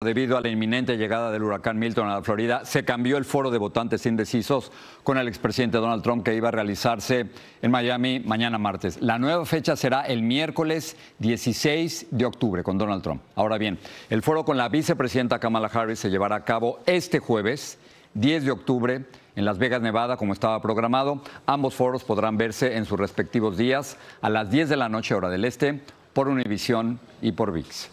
Debido a la inminente llegada del huracán Milton a la Florida, se cambió el foro de votantes indecisos con el expresidente Donald Trump que iba a realizarse en Miami mañana martes. La nueva fecha será el miércoles 16 de octubre con Donald Trump. Ahora bien, el foro con la vicepresidenta Kamala Harris se llevará a cabo este jueves 10 de octubre en Las Vegas, Nevada, como estaba programado. Ambos foros podrán verse en sus respectivos días a las 10 de la noche hora del este por Univisión y por VIX.